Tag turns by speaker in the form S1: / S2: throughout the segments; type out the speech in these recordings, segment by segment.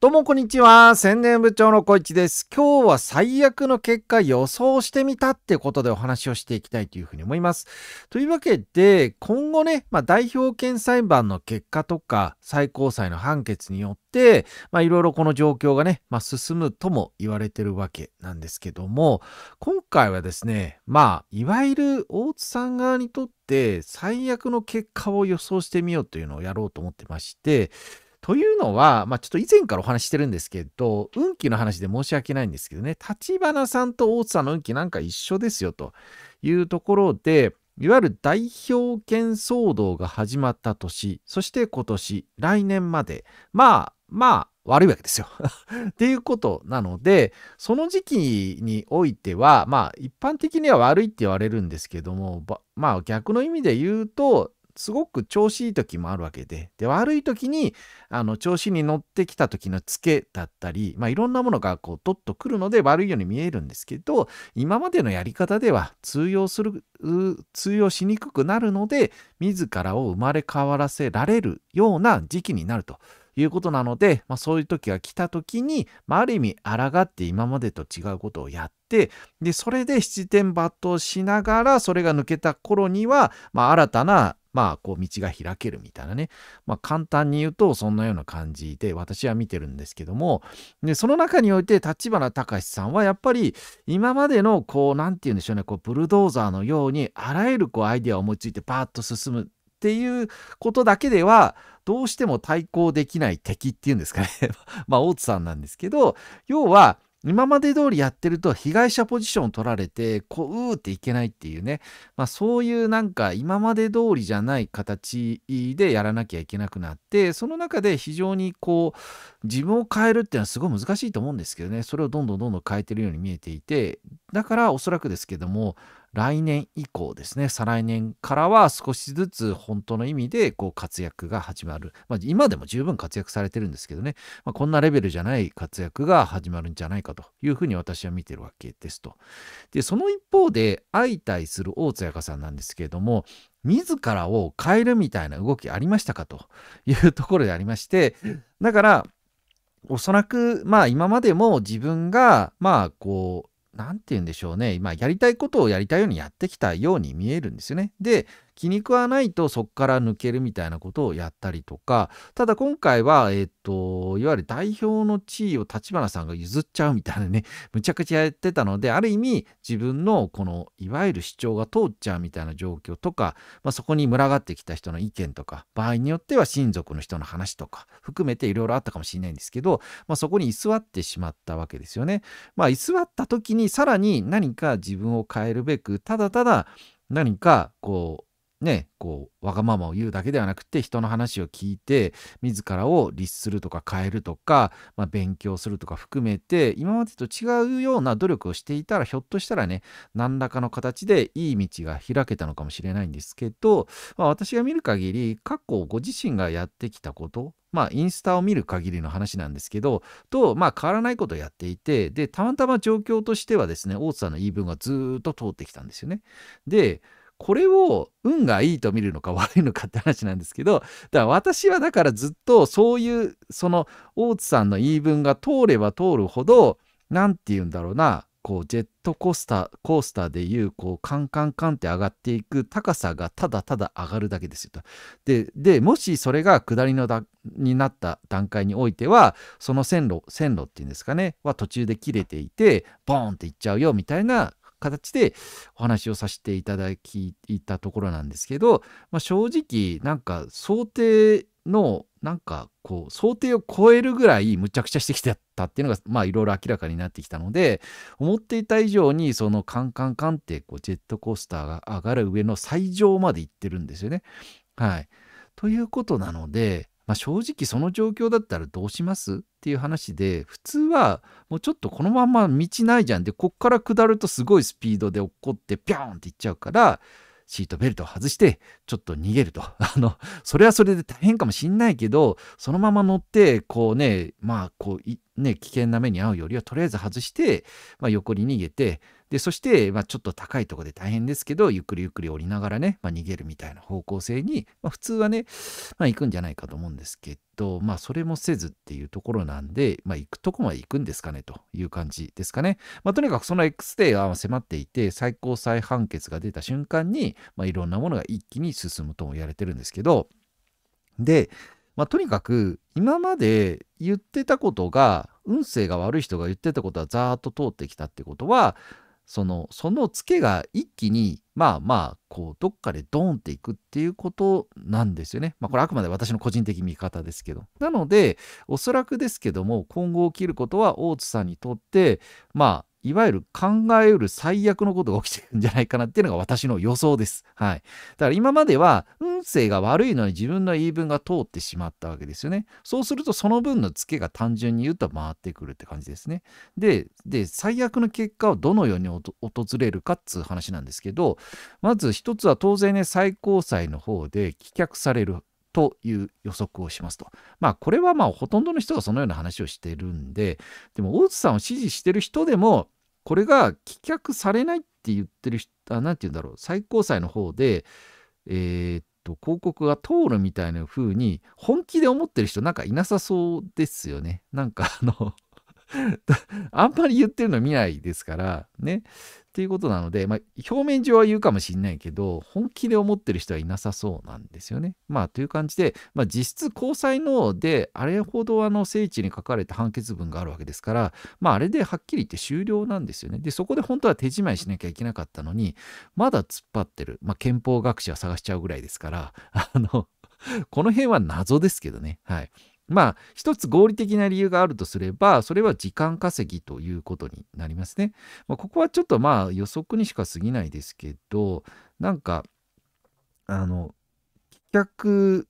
S1: どうもこんにちは。宣伝部長の小市です。今日は最悪の結果予想してみたってことでお話をしていきたいというふうに思います。というわけで、今後ね、まあ、代表権裁判の結果とか最高裁の判決によって、まあ、いろいろこの状況がね、まあ、進むとも言われてるわけなんですけども、今回はですね、まあ、いわゆる大津さん側にとって最悪の結果を予想してみようというのをやろうと思ってまして、というのは、まあ、ちょっと以前からお話ししてるんですけど、運気の話で申し訳ないんですけどね、立花さんと大津さんの運気なんか一緒ですよというところで、いわゆる代表権騒動が始まった年、そして今年、来年まで、まあまあ悪いわけですよ っていうことなので、その時期においては、まあ一般的には悪いって言われるんですけども、まあ逆の意味で言うと、すごく調子いい時もあるわけで、で、悪い時に、あの、調子に乗ってきた時のツケだったり、まあ、いろんなものがこう、とっとくるので悪いように見えるんですけど、今までのやり方では通用する、通用しにくくなるので、自らを生まれ変わらせられるような時期になると。いうことなので、まあ、そういう時が来た時に、まあ、ある意味抗って今までと違うことをやってでそれで七点抜刀しながらそれが抜けた頃には、まあ、新たなまあ、こう道が開けるみたいなね。まあ、簡単に言うと、そんなような感じで私は見てるんですけども、で、その中において、立花隆さんはやっぱり、今までの、こう、なんて言うんでしょうね、こう、ブルドーザーのように、あらゆる、こう、アイデアを思いついて、バーッと進むっていうことだけでは、どうしても対抗できない敵っていうんですかね まあ、大津さんなんですけど、要は、今まで通りやってると被害者ポジションを取られて、こう、うーっていけないっていうね。まあそういうなんか今まで通りじゃない形でやらなきゃいけなくなって、その中で非常にこう、自分を変えるっていうのはすごい難しいと思うんですけどね。それをどんどんどんどん変えてるように見えていて、だからおそらくですけども、来年以降ですね再来年からは少しずつ本当の意味でこう活躍が始まる、まあ、今でも十分活躍されてるんですけどね、まあ、こんなレベルじゃない活躍が始まるんじゃないかというふうに私は見てるわけですとでその一方で相対する大津彩さんなんですけれども自らを変えるみたいな動きありましたかというところでありましてだからおそらくまあ今までも自分がまあこう何て言うんでしょうね、まあ、やりたいことをやりたいようにやってきたように見えるんですよね。で気に食わないとそこから抜けるみたいなことをやったりとかただ今回は、えっ、ー、といわゆる代表の地位を立花さんが譲っちゃうみたいなねむちゃくちゃやってたのである意味自分のこのいわゆる主張が通っちゃうみたいな状況とか、まあ、そこに群がってきた人の意見とか場合によっては親族の人の話とか含めていろいろあったかもしれないんですけど、まあ、そこに居座ってしまったわけですよね。まあ、居座った時にさらに何か自分を変えるべくただただ何かこうね、こう、わがままを言うだけではなくて、人の話を聞いて、自らを律するとか変えるとか、まあ、勉強するとか含めて、今までと違うような努力をしていたら、ひょっとしたらね、何らかの形でいい道が開けたのかもしれないんですけど、まあ、私が見る限り、過去ご自身がやってきたこと、まあ、インスタを見る限りの話なんですけど、と、まあ、変わらないことをやっていて、で、たまたま状況としてはですね、大津さんの言い分がずっと通ってきたんですよね。で、これを運がいいと見るのか悪いのかって話なんですけどだから私はだからずっとそういうその大津さんの言い分が通れば通るほど何て言うんだろうなこうジェットコースターコースターでいうこうカンカンカンって上がっていく高さがただただ上がるだけですよと。ででもしそれが下りのだになった段階においてはその線路線路っていうんですかねは途中で切れていてボーンっていっちゃうよみたいな形でお話をさせていただきいたところなんですけど、まあ、正直なんか想定のなんかこう想定を超えるぐらいむちゃくちゃしてきてたっていうのがまあいろいろ明らかになってきたので思っていた以上にそのカンカンカンってこうジェットコースターが上がる上の最上まで行ってるんですよね。はい。ということなのでまあ、正直その状況だったらどうしますっていう話で普通はもうちょっとこのまま道ないじゃんでこっから下るとすごいスピードで落っこってピョーンっていっちゃうからシートベルトを外してちょっと逃げると あのそれはそれで大変かもしんないけどそのまま乗ってこうねまあこうね危険な目に遭うよりはとりあえず外して、まあ、横に逃げてで、そして、まあ、ちょっと高いとこで大変ですけど、ゆっくりゆっくり降りながらね、まあ、逃げるみたいな方向性に、まあ、普通はね、まあ、行くんじゃないかと思うんですけど、まあ、それもせずっていうところなんで、まあ、行くとこまで行くんですかねという感じですかね。まあ、とにかくその X デーは迫っていて、最高裁判決が出た瞬間に、まあ、いろんなものが一気に進むとも言われてるんですけど、で、まあ、とにかく今まで言ってたことが運勢が悪い人が言ってたことはざーっと通ってきたってことはそのそのツケが一気にまあまあこうどっかでドーンっていくっていうことなんですよね。まあこれあくまで私の個人的見方ですけど。なのでおそらくですけども今後起きることは大津さんにとってまあいわゆる考えうる最悪のことが起きてるんじゃないかなっていうのが私の予想です。はい。だから今までは運勢が悪いのに自分の言い分が通ってしまったわけですよね。そうするとその分のツケが単純に言うと回ってくるって感じですね。で、で最悪の結果をどのように訪れるかっつう話なんですけど、まず一つは当然ね、最高裁の方で棄却されるという予測をしますと。まあこれはまあほとんどの人がそのような話をしてるんで、でも大津さんを支持してる人でもこれが棄却されないって言ってる人何て言うんだろう最高裁の方で、えー、っと広告が通るみたいな風に本気で思ってる人なんかいなさそうですよね。なんかあの あんまり言ってるの見ないですから、ね。ということなので、まあ、表面上は言うかもしれないけど、本気で思ってる人はいなさそうなんですよね。まあ、という感じで、まあ、実質高裁ので、あれほどあの聖地に書かれた判決文があるわけですから、まあ、あれではっきり言って終了なんですよね。で、そこで本当は手じまいしなきゃいけなかったのに、まだ突っ張ってる。まあ、憲法学者を探しちゃうぐらいですから、あのこの辺は謎ですけどね。はい。まあ一つ合理的な理由があるとすればそれは時間稼ぎということになりますね。まあ、ここはちょっとまあ予測にしか過ぎないですけどなんかあの棄却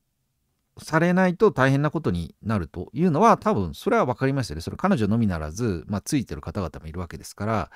S1: されないと大変なことになるというのは多分それは分かりましたね。それ彼女のみならず、まあ、ついてる方々もいるわけですから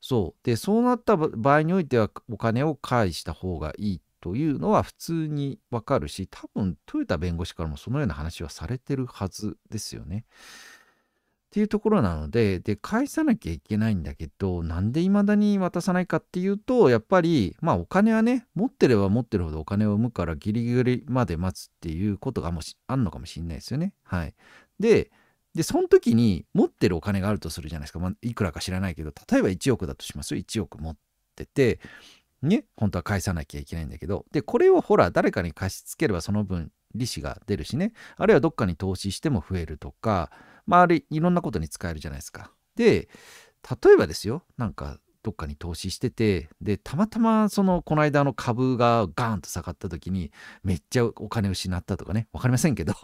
S1: そうでそうなった場合においてはお金を返した方がいいというのは普通にわかるし多分豊田弁護士からもそのような話はされてるはずですよね。っていうところなのでで返さなきゃいけないんだけどなんで未だに渡さないかっていうとやっぱりまあお金はね持ってれば持ってるほどお金を生むからギリギリまで待つっていうことがもしあんのかもしれないですよね。はい、でで、その時に持ってるお金があるとするじゃないですか。まあ、いくらか知らないけど、例えば1億だとしますよ。1億持ってて。ね、本当は返さなきゃいけないんだけど、で、これをほら、誰かに貸し付ければその分利子が出るしね、あるいはどっかに投資しても増えるとか、まあ、あれ、いろんなことに使えるじゃないですか。で、例えばですよ、なんか、どっかに投資してて、で、たまたま、その、この間の株がガーンと下がった時に、めっちゃお金失ったとかね、わかりませんけど、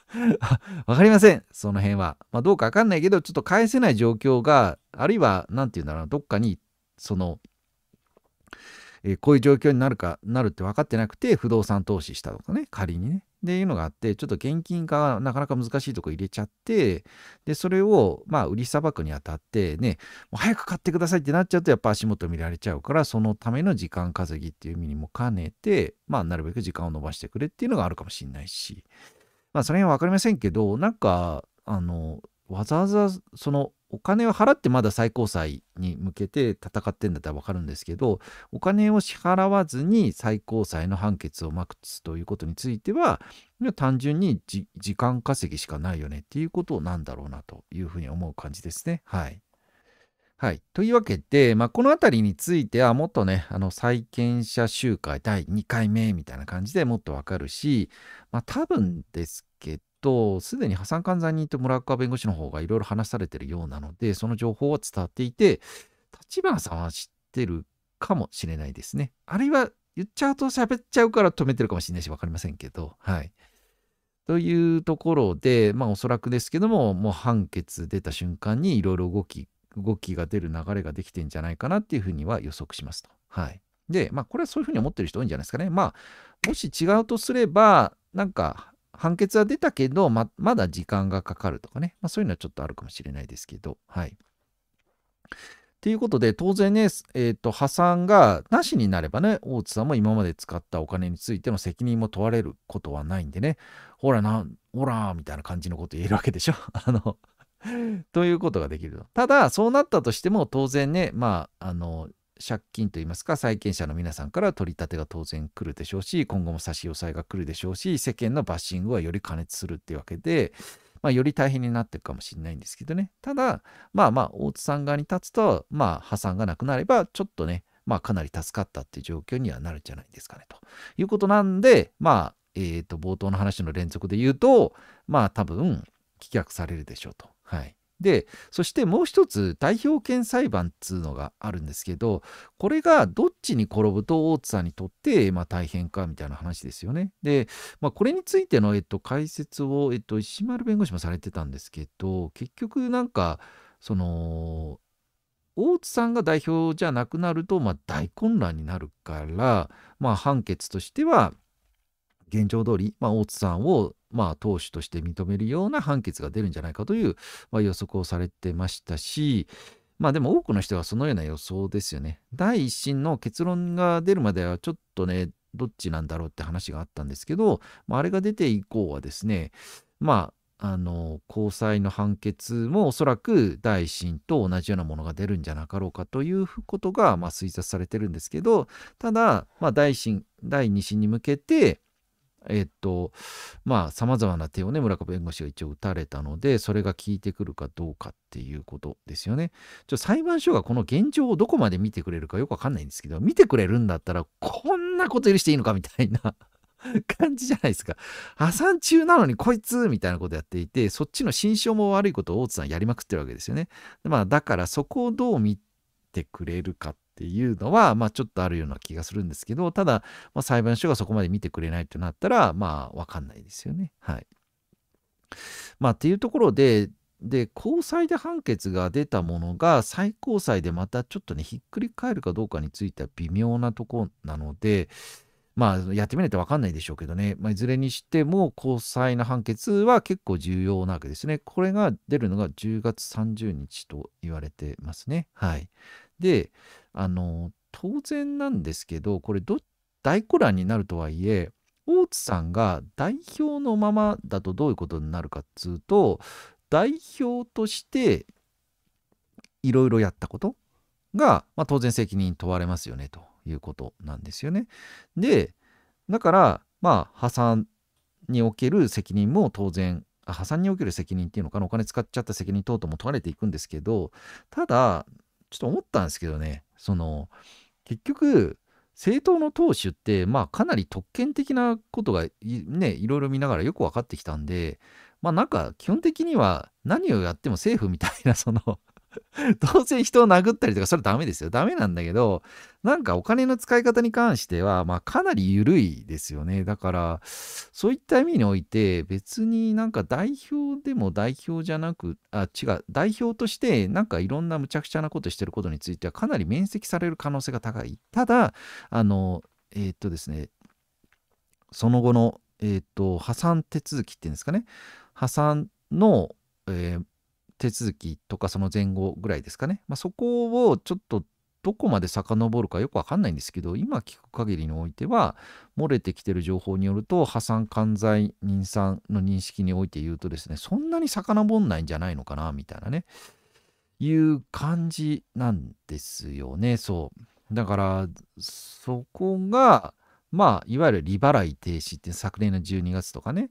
S1: わかりません。その辺は。まあ、どうかわかんないけど、ちょっと返せない状況が、あるいは、なんて言うんだろうな、どっかに、その、えこういう状況になるかなるって分かってなくて不動産投資したとかね仮にねっていうのがあってちょっと現金化がなかなか難しいとこ入れちゃってでそれをまあ売りさばくにあたってねもう早く買ってくださいってなっちゃうとやっぱ足元見られちゃうからそのための時間稼ぎっていう意味にも兼ねてまあなるべく時間を延ばしてくれっていうのがあるかもしんないしまあその辺は分かりませんけどなんかあのわざわざそのお金を払ってまだ最高裁に向けて戦ってんだったら分かるんですけどお金を支払わずに最高裁の判決を待つということについては単純に時間稼ぎしかないよねっていうことなんだろうなというふうに思う感じですね。はい、はい、というわけで、まあ、この辺りについてはもっとねあの債権者集会第2回目みたいな感じでもっと分かるし、まあ、多分ですけどと、すでに破産換罪人と村岡弁護士の方がいろいろ話されてるようなので、その情報は伝わっていて、立花さんは知ってるかもしれないですね。あるいは言っちゃうと喋っちゃうから止めてるかもしれないし、わかりませんけど、はい。というところで、まあおそらくですけども、もう判決出た瞬間にいろいろ動き、動きが出る流れができてんじゃないかなっていうふうには予測しますと。はい。で、まあこれはそういうふうに思ってる人多いんじゃないですかね。まあ、もし違うとすれば、なんか判決は出たけど、ま、まだ時間がかかるとかね。まあ、そういうのはちょっとあるかもしれないですけど、はい。ということで、当然ね、えっ、ー、と、破産がなしになればね、大津さんも今まで使ったお金についての責任も問われることはないんでね、ほらな、ほら、みたいな感じのこと言えるわけでしょ。あの ということができるただ、そうなったとしても、当然ね、まあ、あの、借金といいますか、債権者の皆さんから取り立てが当然来るでしょうし、今後も差し押さえが来るでしょうし、世間のバッシングはより過熱するっていうわけで、まあ、より大変になっていくかもしれないんですけどね。ただ、まあまあ、大津さん側に立つと、まあ、破産がなくなれば、ちょっとね、まあ、かなり助かったっていう状況にはなるんじゃないですかね、ということなんで、まあ、えっ、ー、と、冒頭の話の連続で言うと、まあ、多分、棄却されるでしょうと。はい。でそしてもう一つ代表権裁判っつうのがあるんですけどこれがどっちに転ぶと大津さんにとって、まあ、大変かみたいな話ですよね。で、まあ、これについての、えっと、解説を、えっと、石丸弁護士もされてたんですけど結局なんかその大津さんが代表じゃなくなると、まあ、大混乱になるから、まあ、判決としては現状通り、まあ、大津さんをまあ、投手として認めるような判決が出るんじゃないかという、まあ、予測をされてましたし、まあでも多くの人はそのような予想ですよね。第1審の結論が出るまではちょっとね、どっちなんだろうって話があったんですけど、まあ、あれが出て以降はですね、まあ、あの、高裁の判決もおそらく第一審と同じようなものが出るんじゃなかろうかということが、まあ、推察されてるんですけど、ただ、まあ、第一審、第2審に向けて、えっと、まあ、様々な手をね、村上弁護士が一応打たれたので、それが効いてくるかどうかっていうことですよね。ちょ裁判所がこの現状をどこまで見てくれるかよくわかんないんですけど、見てくれるんだったら、こんなこと許していいのかみたいな 感じじゃないですか。破産中なのにこいつみたいなことやっていて、そっちの心象も悪いことを大津さんやりまくってるわけですよね。まあ、だからそこをどう見てくれるかっっていうのは、まあ、ちょっとあるような気がするんですけど、ただ、まあ、裁判所がそこまで見てくれないとなったら、まあ、わかんないですよね。はい。まあ、っていうところで、で、高裁で判決が出たものが最高裁でまたちょっとね、ひっくり返るかどうかについては微妙なとこなので、まあ、やってみないとわかんないでしょうけどね、まあ、いずれにしても、高裁の判決は結構重要なわけですね。これが出るのが10月30日と言われてますね。はい。であの当然なんですけどこれど大混乱になるとはいえ大津さんが代表のままだとどういうことになるかっつうと代表としていろいろやったことが、まあ、当然責任問われますよねということなんですよね。でだからまあ破産における責任も当然破産における責任っていうのかなお金使っちゃった責任等々も問われていくんですけどただちょっと思ったんですけどね、その、結局、政党の党首って、まあ、かなり特権的なことがね、いろいろ見ながらよく分かってきたんで、まあ、なんか、基本的には何をやっても政府みたいな、その当 然人を殴ったりとか、それダメですよ。ダメなんだけど、なんかお金の使い方に関しては、まあかなり緩いですよね。だから、そういった意味において、別になんか代表でも代表じゃなく、あ、違う、代表としてなんかいろんなむちゃくちゃなことしてることについては、かなり免責される可能性が高い。ただ、あの、えー、っとですね、その後の、えー、っと、破産手続きっていうんですかね。破産の、えー手続きとかその前後ぐらいですかね、まあ、そこをちょっとどこまで遡るかよくわかんないんですけど今聞く限りにおいては漏れてきてる情報によると破産管財人産の認識において言うとですねそんなに遡んないんじゃないのかなみたいなねいう感じなんですよねそうだからそこがまあいわゆる利払い停止って昨年の12月とかね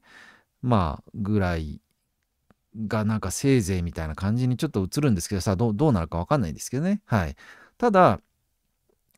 S1: まあぐらいがなんかせいぜいみたいな感じにちょっと映るんですけどさどうなるか分かんないんですけどねはいただ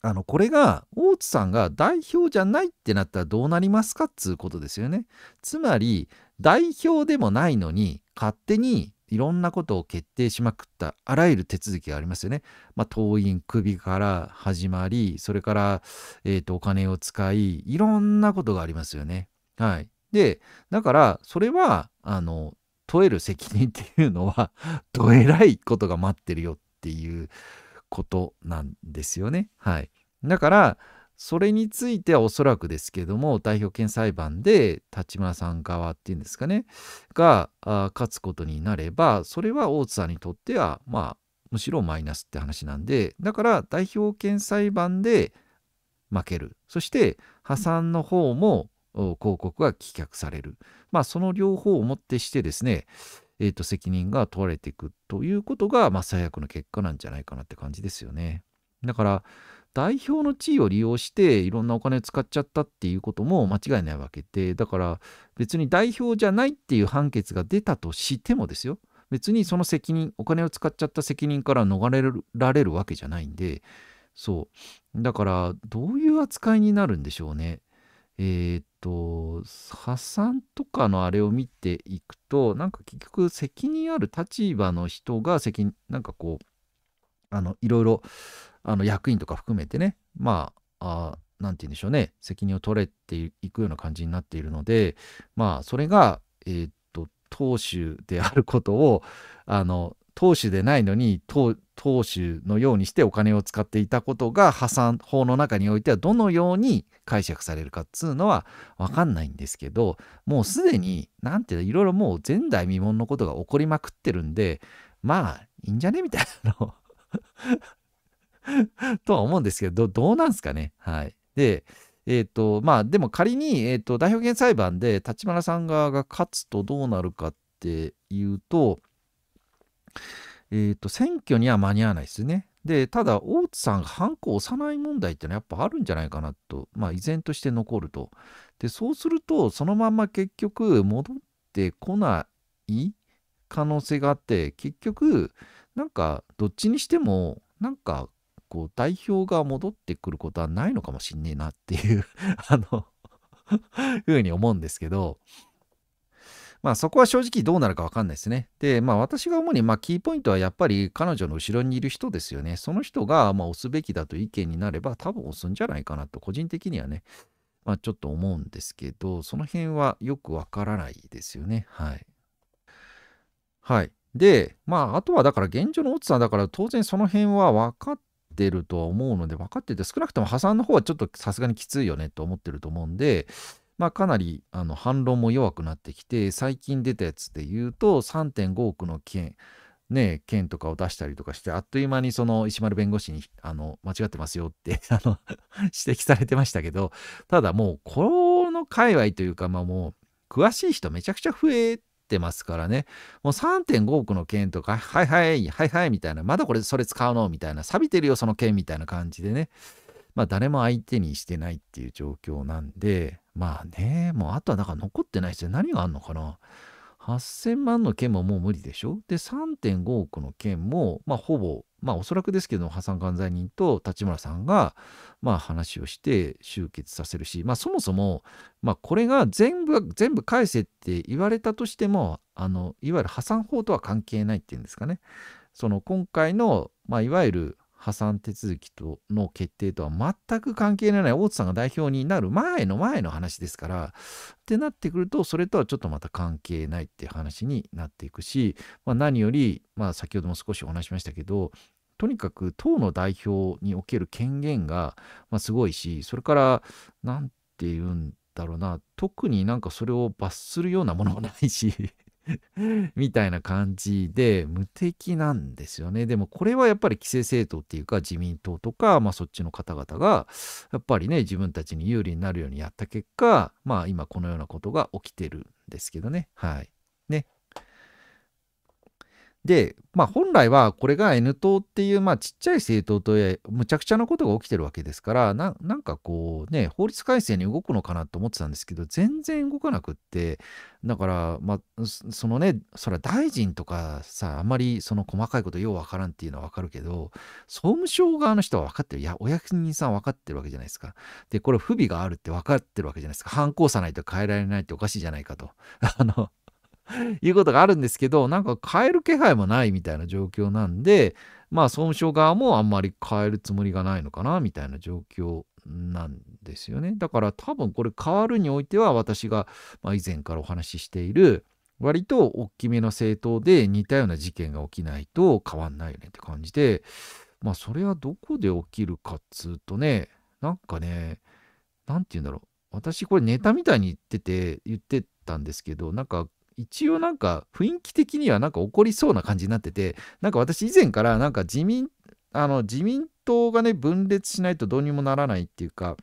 S1: あのこれが大津さんが代表じゃないってなったらどうなりますかっつうことですよねつまり代表でもないのに勝手にいろんなことを決定しまくったあらゆる手続きがありますよね。まあ、党員首から始まりそれから、えーとお金を使いいろんなことがありますよね。はい、でだからそれはあの問える責任っていうのは どえらいことが待ってるよっていうことなんですよね。はい、だからそれについてはおそらくですけども代表権裁判で立村さん側っていうんですかねが勝つことになればそれは大津さんにとってはまあむしろマイナスって話なんでだから代表権裁判で負けるそして破産の方も広告が棄却される。まあ、その両方をもってしてですね、えー、と責任が問われていくということが、まあ、最悪の結果なんじゃないかなって感じですよね。だから代表の地位を利用していろんなお金を使っちゃったっていうことも間違いないわけでだから別に代表じゃないっていう判決が出たとしてもですよ別にその責任お金を使っちゃった責任から逃れられるわけじゃないんでそうだからどういう扱いになるんでしょうねえー、っと、破産とかのあれを見ていくと、なんか結局責任ある立場の人が責任、なんかこう、あの、いろいろ、あの、役員とか含めてね、まあ、あなんて言うんでしょうね、責任を取れていくような感じになっているので、まあ、それが、えー、っと、当主であることを、あの、当主でないのに当主のようにしてお金を使っていたことが破産法の中においてはどのように解釈されるかっつうのは分かんないんですけどもうすでに何て言うのいろいろもう前代未聞のことが起こりまくってるんでまあいいんじゃねみたいなの とは思うんですけどどうなんすかねはいでえーとまあ、でも仮に、えーと代表権裁判で立花さん側が勝つとどうなるかっていうと、えっ、ー、と、選挙には間に合わないですね。で、ただ、大津さんがハンコを押さない問題ってのはやっぱあるんじゃないかなと、まあ、依然として残ると。で、そうすると、そのまんま結局、戻ってこない可能性があって、結局、なんか、どっちにしても、なんか、こう、代表が戻ってくることはないのかもしんねえなっていうあのふうに思うんですけど、まあそこは正直どうなるかわかんないですね。で、まあ私が主にまあキーポイントはやっぱり彼女の後ろにいる人ですよね。その人がまあ押すべきだと意見になれば多分押すんじゃないかなと個人的にはね、まあちょっと思うんですけど、その辺はよくわからないですよね。はい。はい。で、まああとはだから現状のオッさんだから当然その辺は分かってるとは思うので分かってて少なくとも破産の方はちょっとさすがにきついよねと思ってると思うんで、まあ、かなりあの反論も弱くなってきて最近出たやつで言うと3.5億の件ね、件とかを出したりとかして、あっという間にその石丸弁護士に、あの、間違ってますよって あの指摘されてましたけど、ただもう、この界隈というか、まあもう、詳しい人めちゃくちゃ増えてますからね、もう3.5億の件とか、はいはい、はいはい、みたいな、まだこれ、それ使うのみたいな、錆びてるよ、その件みたいな感じでね、まあ誰も相手にしてないっていう状況なんで、まあね、もうあとはだから残ってない人何があんのかな。8000万の件ももう無理でしょで、3.5億の件も、まあほぼ、まあおそらくですけど、破産管罪人と立村さんが、まあ話をして集結させるし、まあそもそも、まあこれが全部、全部返せって言われたとしても、あの、いわゆる破産法とは関係ないっていうんですかね。その今回の、まあいわゆる破産手続きとの決定とは全く関係のない大津さんが代表になる前の前の話ですからってなってくるとそれとはちょっとまた関係ないっていう話になっていくし、まあ、何より、まあ、先ほども少しお話しましたけどとにかく党の代表における権限が、まあ、すごいしそれから何て言うんだろうな特になんかそれを罰するようなものもないし みたいな感じで無敵なんですよね。でもこれはやっぱり規制政党っていうか自民党とか、まあ、そっちの方々がやっぱりね自分たちに有利になるようにやった結果まあ今このようなことが起きてるんですけどね。はい。で、まあ、本来はこれが N 党っていう、まあ、ちっちゃい政党とむちゃくちゃなことが起きてるわけですからななんかこうね法律改正に動くのかなと思ってたんですけど全然動かなくってだから、まあ、そのねそれは大臣とかさあんまりその細かいことようわからんっていうのはわかるけど総務省側の人は分かってるいやお役人さん分かってるわけじゃないですかでこれ不備があるって分かってるわけじゃないですか反抗さないと変えられないっておかしいじゃないかと。あの いうことがあるんですけど、なんか変える気配もないみたいな状況なんで、まあ総務省側もあんまり変えるつもりがないのかなみたいな状況なんですよね。だから多分これ変わるにおいては私が、まあ、以前からお話ししている割と大きめの政党で似たような事件が起きないと変わんないよねって感じで、まあそれはどこで起きるかっつうとね、なんかね、なんて言うんだろう。私これネタみたいに言ってて、言ってたんですけど、なんか一応なんか雰囲気的にはなんか起こりそうな感じになってて、なんか私以前からなんか自民、あの自民党がね、分裂しないとどうにもならないっていうか、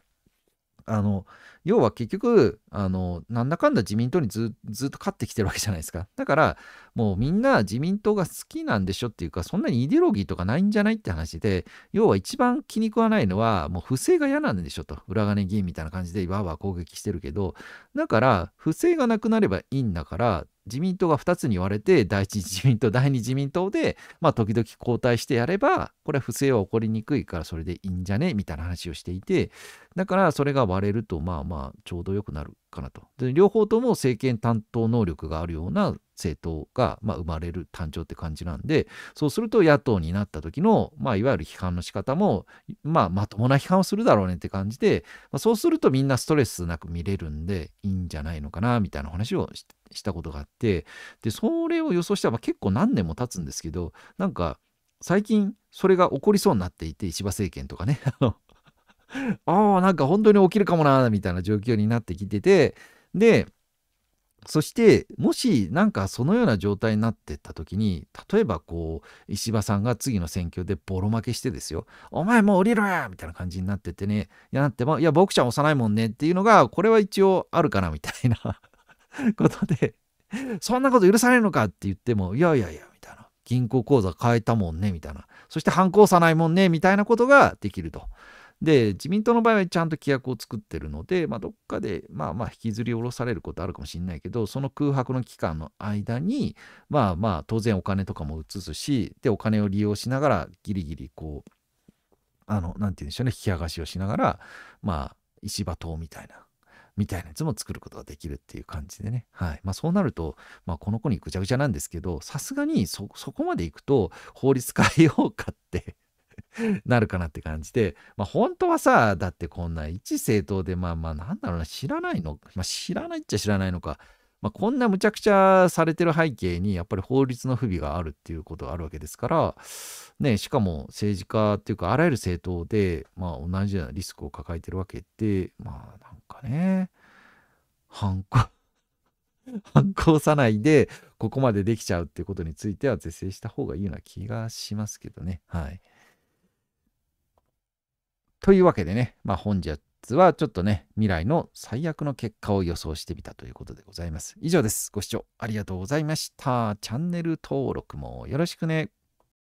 S1: あの要は結局あのなんだかんだ自民党にずずっと勝ってきてるわけじゃないですかだからもうみんな自民党が好きなんでしょっていうかそんなにイデオロギーとかないんじゃないって話で要は一番気に食わないのはもう不正が嫌なんでしょと裏金議員みたいな感じでわーわー攻撃してるけどだから不正がなくなればいいんだから自民党が2つに割れて第一自民党第二自民党でまあ時々交代してやればこれは不正は起こりにくいからそれでいいんじゃねみたいな話をしていてだからそれが割れるとまあまあちょうどよくなるかなと。で両方とも政権担当能力があるような政党が、まあ、生まれる誕生って感じなんでそうすると野党になった時の、まあ、いわゆる批判の仕方も、まあ、まともな批判をするだろうねって感じで、まあ、そうするとみんなストレスなく見れるんでいいんじゃないのかなみたいな話をしたことがあってでそれを予想したら、まあ、結構何年も経つんですけどなんか最近それが起こりそうになっていて石破政権とかね ああ、なんか本当に起きるかもな、みたいな状況になってきてて、で、そしてもしなんかそのような状態になってった時に例えばこう石破さんが次の選挙でボロ負けしてですよ「お前もう降りろや!」みたいな感じになっててねやなっても「いや僕ちゃん幼いもんね」っていうのがこれは一応あるかなみたいな ことで「そんなこと許されるのか?」って言っても「いやいやいや」みたいな「銀行口座変えたもんね」みたいなそして反抗さないもんねみたいなことができると。で、自民党の場合はちゃんと規約を作ってるので、まあ、どっかで、まあまあ、引きずり下ろされることあるかもしれないけど、その空白の期間の間に、まあまあ、当然お金とかも移すし、で、お金を利用しながら、ギリギリ、こう、あの、なんて言うんでしょうね、引き剥がしをしながら、まあ、石破党みたいな、みたいなやつも作ることができるっていう感じでね。はい。まあそうなると、まあこの子にぐちゃぐちゃなんですけど、さすがにそ、そこまで行くと法律変えようかって なるかなって感じで、まあ、本当はさ、だってこんな一政党で、まあまあ、なんだろうな、知らないの、まあ、知らないっちゃ知らないのか、まあ、こんなむちゃくちゃされてる背景に、やっぱり法律の不備があるっていうことがあるわけですから、ね、しかも政治家っていうか、あらゆる政党で、まあ、同じようなリスクを抱えてるわけで、まあ、なんかね、反抗、反抗さないで、ここまでできちゃうっていうことについては、是正した方がいいような気がしますけどね。はい。というわけでね、まあ、本日はちょっとね、未来の最悪の結果を予想してみたということでございます。以上です。ご視聴ありがとうございました。チャンネル登録もよろしくね。